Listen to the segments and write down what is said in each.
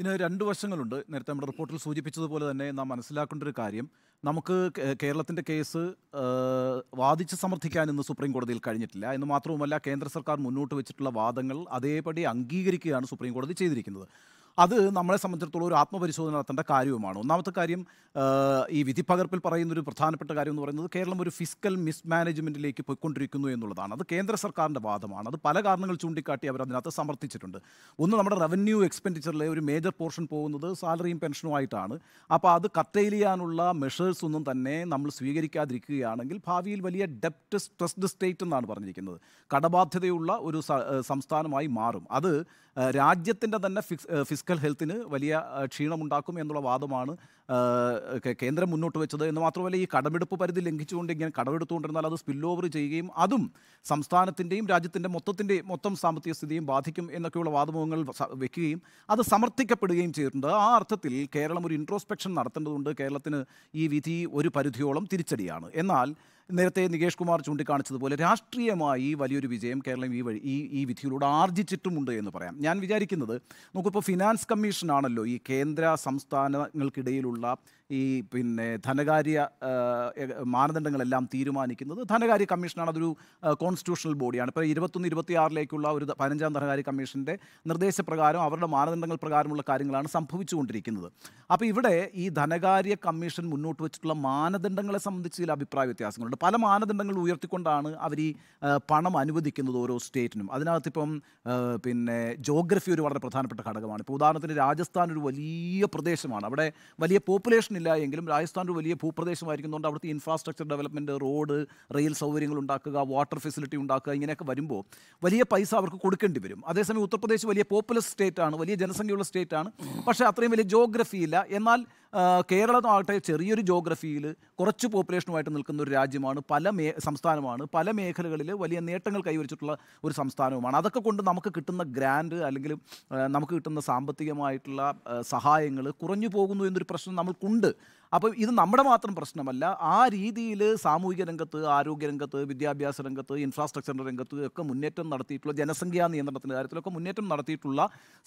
ഇതിന് രണ്ട് വശങ്ങളുണ്ട് നേരത്തെ നമ്മുടെ റിപ്പോർട്ടിൽ സൂചിപ്പിച്ചതുപോലെ തന്നെ നാം മനസ്സിലാക്കേണ്ട ഒരു കാര്യം നമുക്ക് കേരളത്തിൻ്റെ കേസ് വാദിച്ച് സമർത്ഥിക്കാൻ ഇന്ന് സുപ്രീം കോടതിയിൽ കഴിഞ്ഞിട്ടില്ല എന്ന് മാത്രവുമല്ല കേന്ദ്ര സർക്കാർ മുന്നോട്ട് വെച്ചിട്ടുള്ള വാദങ്ങൾ അതേപടി അംഗീകരിക്കുകയാണ് സുപ്രീം കോടതി ചെയ്തിരിക്കുന്നത് അത് നമ്മളെ സംബന്ധിച്ചിടത്തോളം ഒരു ആത്മപരിശോധന നടത്തേണ്ട കാര്യവുമാണ് ഒന്നാമത്തെ കാര്യം ഈ വിധിപ്പകർപ്പിൽ പറയുന്ന ഒരു പ്രധാനപ്പെട്ട കാര്യം എന്ന് പറയുന്നത് കേരളം ഒരു ഫിസിക്കൽ മിസ്മാനേജ്മെൻറ്റിലേക്ക് പോയിക്കൊണ്ടിരിക്കുന്നു എന്നുള്ളതാണ് അത് കേന്ദ്ര സർക്കാരിൻ്റെ വാദമാണ് അത് പല കാരണങ്ങൾ ചൂണ്ടിക്കാട്ടി അവർ അതിനകത്ത് സമർത്ഥിച്ചിട്ടുണ്ട് ഒന്ന് നമ്മുടെ റവന്യൂ എക്സ്പെൻഡിച്ചറിലെ ഒരു മേജർ പോർഷൻ പോകുന്നത് സാലറിയും പെൻഷനുമായിട്ടാണ് അപ്പോൾ അത് കട്ടയിൽ ചെയ്യാനുള്ള മെഷേഴ്സ് ഒന്നും തന്നെ നമ്മൾ സ്വീകരിക്കാതിരിക്കുകയാണെങ്കിൽ ഭാവിയിൽ വലിയ ഡെപ്റ്റ് സ്ട്രെസ്ഡ് സ്റ്റേറ്റ് എന്നാണ് പറഞ്ഞിരിക്കുന്നത് കടബാധ്യതയുള്ള ഒരു സംസ്ഥാനമായി മാറും അത് രാജ്യത്തിൻ്റെ തന്നെ ഫിക്സ് ഫിസിക്കൽ ഹെൽത്തിന് വലിയ ക്ഷീണമുണ്ടാക്കും എന്നുള്ള വാദമാണ് കേന്ദ്രം മുന്നോട്ട് വെച്ചത് എന്ന് മാത്രമല്ല ഈ കടമെടുപ്പ് പരിധി ലംഘിച്ചുകൊണ്ട് ഇങ്ങനെ കടമെടുത്തുകൊണ്ടിരുന്നാൽ അത് സ്പിൽ ഓവർ ചെയ്യുകയും അതും സംസ്ഥാനത്തിൻ്റെയും രാജ്യത്തിൻ്റെ മൊത്തത്തിൻ്റെയും മൊത്തം സാമ്പത്തിക സ്ഥിതിയും ബാധിക്കും എന്നൊക്കെയുള്ള വാദമുഖങ്ങൾ വെക്കുകയും അത് സമർത്ഥിക്കപ്പെടുകയും ചെയ്തിട്ടുണ്ട് ആ അർത്ഥത്തിൽ കേരളം ഒരു ഇൻട്രോസ്പെക്ഷൻ നടത്തേണ്ടതുണ്ട് കേരളത്തിന് ഈ വിധി ഒരു പരിധിയോളം തിരിച്ചടിയാണ് എന്നാൽ നേരത്തെ നികേഷ് കുമാർ ചൂണ്ടിക്കാണിച്ചതുപോലെ രാഷ്ട്രീയമായി വലിയൊരു വിജയം കേരളം ഈ വഴി ഈ ഈ വിധിയിലൂടെ ആർജിച്ചിട്ടുമുണ്ട് എന്ന് പറയാം ഞാൻ വിചാരിക്കുന്നത് നമുക്കിപ്പോൾ ഫിനാൻസ് കമ്മീഷനാണല്ലോ ഈ കേന്ദ്ര സംസ്ഥാനങ്ങൾക്കിടയിലുള്ള ഈ പിന്നെ ധനകാര്യ മാനദണ്ഡങ്ങളെല്ലാം തീരുമാനിക്കുന്നത് ധനകാര്യ കമ്മീഷനാണ് അതൊരു കോൺസ്റ്റിറ്റ്യൂഷണൽ ബോഡിയാണ് ഇപ്പോൾ ഇരുപത്തൊന്ന് ഇരുപത്തിയാറിലേക്കുള്ള ഒരു പതിനഞ്ചാം ധനകാര്യ കമ്മീഷൻ്റെ നിർദ്ദേശപ്രകാരം അവരുടെ മാനദണ്ഡങ്ങൾ പ്രകാരമുള്ള കാര്യങ്ങളാണ് സംഭവിച്ചുകൊണ്ടിരിക്കുന്നത് അപ്പോൾ ഇവിടെ ഈ ധനകാര്യ കമ്മീഷൻ മുന്നോട്ട് വെച്ചിട്ടുള്ള മാനദണ്ഡങ്ങളെ സംബന്ധിച്ച് ചില അഭിപ്രായ വ്യത്യാസങ്ങളുണ്ട് മാനദണ്ഡങ്ങളുണ്ട് പല മാനദണ്ഡങ്ങൾ ഉയർത്തിക്കൊണ്ടാണ് അവർ ഈ പണം അനുവദിക്കുന്നത് ഓരോ സ്റ്റേറ്റിനും അതിനകത്തിപ്പം പിന്നെ ജോഗ്രഫി ഒരു വളരെ പ്രധാനപ്പെട്ട ഘടകമാണ് ഇപ്പോൾ ഉദാഹരണത്തിന് രാജസ്ഥാൻ ഒരു വലിയ പ്രദേശമാണ് അവിടെ വലിയ പോപ്പുലേഷൻ ഇല്ല എങ്കിലും രാജസ്ഥാൻ ഒരു വലിയ ഭൂപ്രദേശമായിരിക്കുന്നതുകൊണ്ട് അവിടുത്തെ ഇൻഫ്രാസ്ട്രക്ചർ ഡെവലപ്മെൻറ്റ് റോഡ് റെയിൽ സൗകര്യങ്ങൾ ഉണ്ടാക്കുക വാട്ടർ ഫെസിലിറ്റി ഉണ്ടാക്കുക ഇങ്ങനെയൊക്കെ വരുമ്പോൾ വലിയ പൈസ അവർക്ക് കൊടുക്കേണ്ടി വരും അതേസമയം ഉത്തർപ്രദേശ് വലിയ പോപ്പുലസ് സ്റ്റേറ്റ് ആണ് വലിയ ജനസംഖ്യയുള്ള സ്റ്റേറ്റ് ആണ് പക്ഷേ അത്രയും വലിയ ജോഗ്രഫി ഇല്ല എന്നാൽ കേരളം ആകട്ടെ ചെറിയൊരു ജോഗ്രഫിയിൽ കുറച്ച് പോപ്പുലേഷനുമായിട്ട് നിൽക്കുന്ന ഒരു രാജ്യമാണ് പല മേ സംസ്ഥാനമാണ് പല മേഖലകളിൽ വലിയ നേട്ടങ്ങൾ കൈവരിച്ചിട്ടുള്ള ഒരു സംസ്ഥാനവുമാണ് അതൊക്കെ കൊണ്ട് നമുക്ക് കിട്ടുന്ന ഗ്രാൻഡ് അല്ലെങ്കിൽ നമുക്ക് കിട്ടുന്ന സാമ്പത്തികമായിട്ടുള്ള സഹായങ്ങൾ കുറഞ്ഞു പോകുന്നു എന്നൊരു പ്രശ്നം നമ്മൾക്കുണ്ട് അപ്പോൾ ഇത് നമ്മുടെ മാത്രം പ്രശ്നമല്ല ആ രീതിയിൽ സാമൂഹിക രംഗത്ത് രംഗത്ത് വിദ്യാഭ്യാസ രംഗത്ത് ഇൻഫ്രാസ്ട്രക്ചറിൻ്റെ രംഗത്ത് ഒക്കെ മുന്നേറ്റം നടത്തിയിട്ടുള്ള ജനസംഖ്യാ നിയന്ത്രണത്തിൻ്റെ കാര്യത്തിലൊക്കെ മുന്നേറ്റം നടത്തിയിട്ടുള്ള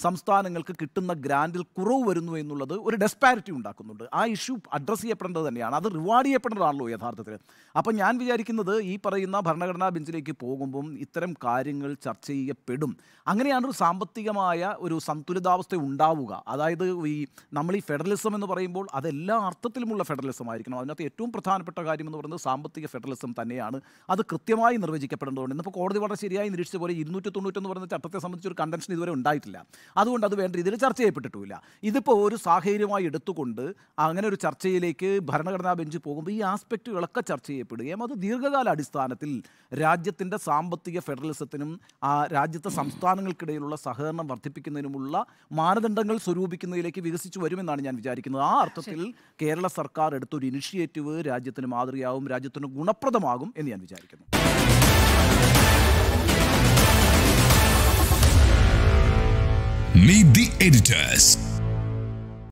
സംസ്ഥാനങ്ങൾക്ക് കിട്ടുന്ന ഗ്രാൻഡിൽ കുറവ് വരുന്നു എന്നുള്ളത് ഒരു ഡെസ്പാരിറ്റി ഉണ്ടാക്കുന്നുണ്ട് ആ ഇഷ്യൂ അഡ്രസ്സ് ചെയ്യപ്പെടേണ്ടത് തന്നെയാണ് അത് റിവാർഡ് ചെയ്യപ്പെടേണ്ടതാണല്ലോ യഥാർത്ഥത്തിൽ അപ്പം ഞാൻ വിചാരിക്കുന്നത് ഈ പറയുന്ന ഭരണഘടനാ ബെഞ്ചിലേക്ക് പോകുമ്പം ഇത്തരം കാര്യങ്ങൾ ചർച്ച ചെയ്യപ്പെടും അങ്ങനെയാണ് ഒരു സാമ്പത്തികമായ ഒരു സന്തുലിതാവസ്ഥ ഉണ്ടാവുക അതായത് ഈ നമ്മൾ ഈ ഫെഡറലിസം എന്ന് പറയുമ്പോൾ അതെല്ലാ അർത്ഥത്തിൽ മൊത്തത്തിലുമുള്ള ഫെഡറലിസം ആയിരിക്കണം അതിനകത്ത് ഏറ്റവും പ്രധാനപ്പെട്ട കാര്യം എന്ന് പറയുന്നത് സാമ്പത്തിക ഫെഡറലിസം തന്നെയാണ് അത് കൃത്യമായി നിർവചിക്കപ്പെടേണ്ടതുണ്ട് ഇന്നിപ്പോൾ കോടതി വളരെ ശരിയായി നിരീക്ഷിച്ച പോലെ ഇരുന്നൂറ്റി തൊണ്ണൂറ്റെന്ന് പറയുന്ന ചട്ടത്തെ സംബന്ധിച്ച് ഒരു കൺവെൻഷൻ ഇതുവരെ ഉണ്ടായിട്ടില്ല അതുകൊണ്ട് അത് വേണ്ട രീതിയിൽ ചർച്ച ചെയ്യപ്പെട്ടിട്ടില്ല ഇതിപ്പോൾ ഒരു സാഹചര്യമായി എടുത്തുകൊണ്ട് അങ്ങനെ ഒരു ചർച്ചയിലേക്ക് ഭരണഘടനാ ബെഞ്ച് പോകുമ്പോൾ ഈ ആസ്പെക്റ്റുകളൊക്കെ ചർച്ച ചെയ്യപ്പെടുകയും അത് ദീർഘകാല അടിസ്ഥാനത്തിൽ രാജ്യത്തിൻ്റെ സാമ്പത്തിക ഫെഡറലിസത്തിനും രാജ്യത്തെ സംസ്ഥാനങ്ങൾക്കിടയിലുള്ള സഹകരണം വർദ്ധിപ്പിക്കുന്നതിനുമുള്ള മാനദണ്ഡങ്ങൾ സ്വരൂപിക്കുന്നതിലേക്ക് വികസിച്ചു വരുമെന്നാണ് ഞാൻ വിചാരിക്കുന്നത് ആ അർത്ഥത്തിൽ കേരള കേരള സർക്കാർ എടുത്തൊരു ഇനിഷ്യേറ്റീവ് രാജ്യത്തിന് മാതൃകയാവും രാജ്യത്തിന് ഗുണപ്രദമാകും എന്ന് ഞാൻ വിചാരിക്കുന്നു Meet the editors.